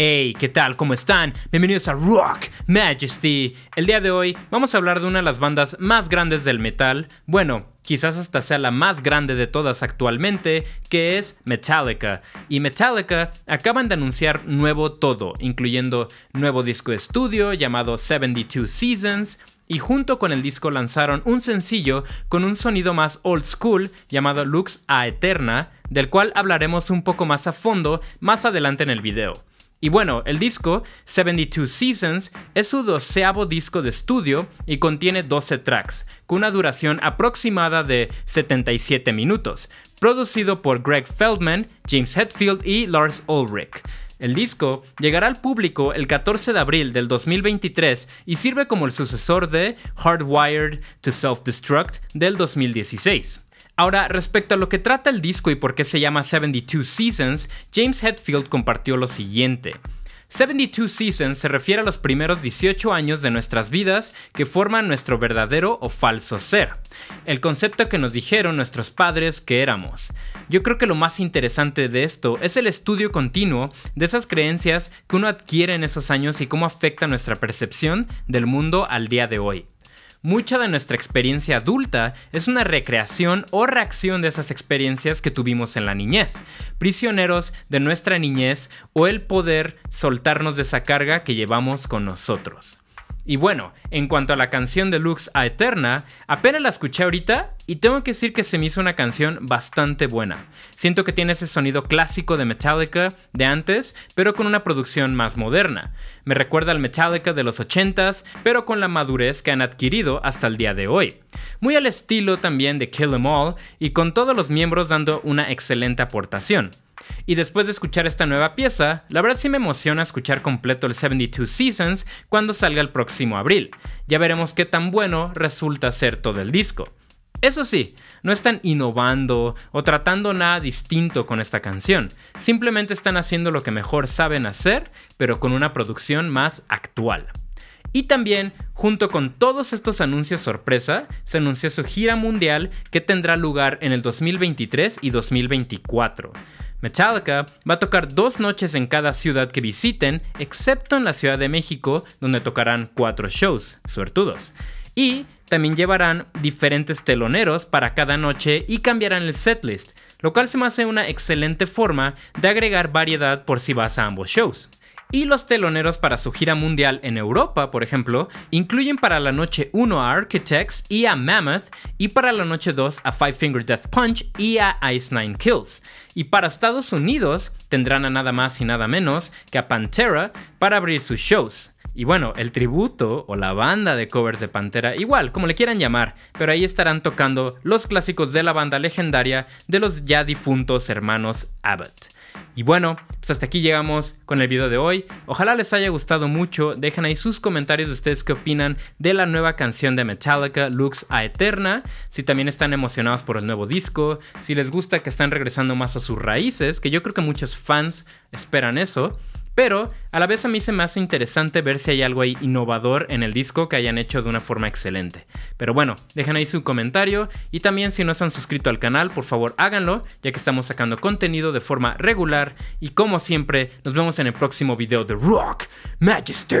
Hey, ¿qué tal? ¿Cómo están? Bienvenidos a Rock Majesty. El día de hoy vamos a hablar de una de las bandas más grandes del metal. Bueno, quizás hasta sea la más grande de todas actualmente, que es Metallica. Y Metallica acaban de anunciar nuevo todo, incluyendo nuevo disco estudio llamado 72 Seasons. Y junto con el disco lanzaron un sencillo con un sonido más old school llamado Lux a Eterna, del cual hablaremos un poco más a fondo más adelante en el video. Y bueno, el disco 72 Seasons es su doceavo disco de estudio y contiene 12 tracks, con una duración aproximada de 77 minutos, producido por Greg Feldman, James Hetfield y Lars Ulrich. El disco llegará al público el 14 de abril del 2023 y sirve como el sucesor de Hardwired to Self-Destruct del 2016. Ahora, respecto a lo que trata el disco y por qué se llama 72 Seasons, James Hetfield compartió lo siguiente. 72 Seasons se refiere a los primeros 18 años de nuestras vidas que forman nuestro verdadero o falso ser, el concepto que nos dijeron nuestros padres que éramos. Yo creo que lo más interesante de esto es el estudio continuo de esas creencias que uno adquiere en esos años y cómo afecta nuestra percepción del mundo al día de hoy. Mucha de nuestra experiencia adulta es una recreación o reacción de esas experiencias que tuvimos en la niñez, prisioneros de nuestra niñez o el poder soltarnos de esa carga que llevamos con nosotros. Y bueno, en cuanto a la canción de Lux a Eterna, apenas la escuché ahorita y tengo que decir que se me hizo una canción bastante buena. Siento que tiene ese sonido clásico de Metallica de antes, pero con una producción más moderna. Me recuerda al Metallica de los 80s, pero con la madurez que han adquirido hasta el día de hoy. Muy al estilo también de Kill Em All y con todos los miembros dando una excelente aportación. Y después de escuchar esta nueva pieza, la verdad sí me emociona escuchar completo el 72 Seasons cuando salga el próximo abril. Ya veremos qué tan bueno resulta ser todo el disco. Eso sí, no están innovando o tratando nada distinto con esta canción, simplemente están haciendo lo que mejor saben hacer, pero con una producción más actual. Y también, junto con todos estos anuncios sorpresa, se anunció su gira mundial que tendrá lugar en el 2023 y 2024. Metallica va a tocar dos noches en cada ciudad que visiten, excepto en la Ciudad de México, donde tocarán cuatro shows, suertudos. Y también llevarán diferentes teloneros para cada noche y cambiarán el setlist, lo cual se me hace una excelente forma de agregar variedad por si vas a ambos shows. Y los teloneros para su gira mundial en Europa, por ejemplo, incluyen para la noche 1 a Architects y a Mammoth, y para la noche 2 a Five Finger Death Punch y a Ice Nine Kills. Y para Estados Unidos tendrán a nada más y nada menos que a Pantera para abrir sus shows. Y bueno, el tributo o la banda de covers de Pantera, igual, como le quieran llamar, pero ahí estarán tocando los clásicos de la banda legendaria de los ya difuntos hermanos Abbott. Y bueno, pues hasta aquí llegamos con el video de hoy. Ojalá les haya gustado mucho. Dejen ahí sus comentarios de ustedes qué opinan de la nueva canción de Metallica, Lux a Eterna. Si también están emocionados por el nuevo disco. Si les gusta que están regresando más a sus raíces, que yo creo que muchos fans esperan eso. Pero a la vez a mí se me hace interesante ver si hay algo ahí innovador en el disco que hayan hecho de una forma excelente. Pero bueno, dejen ahí su comentario y también si no se han suscrito al canal, por favor háganlo, ya que estamos sacando contenido de forma regular y como siempre, nos vemos en el próximo video de Rock Majesty.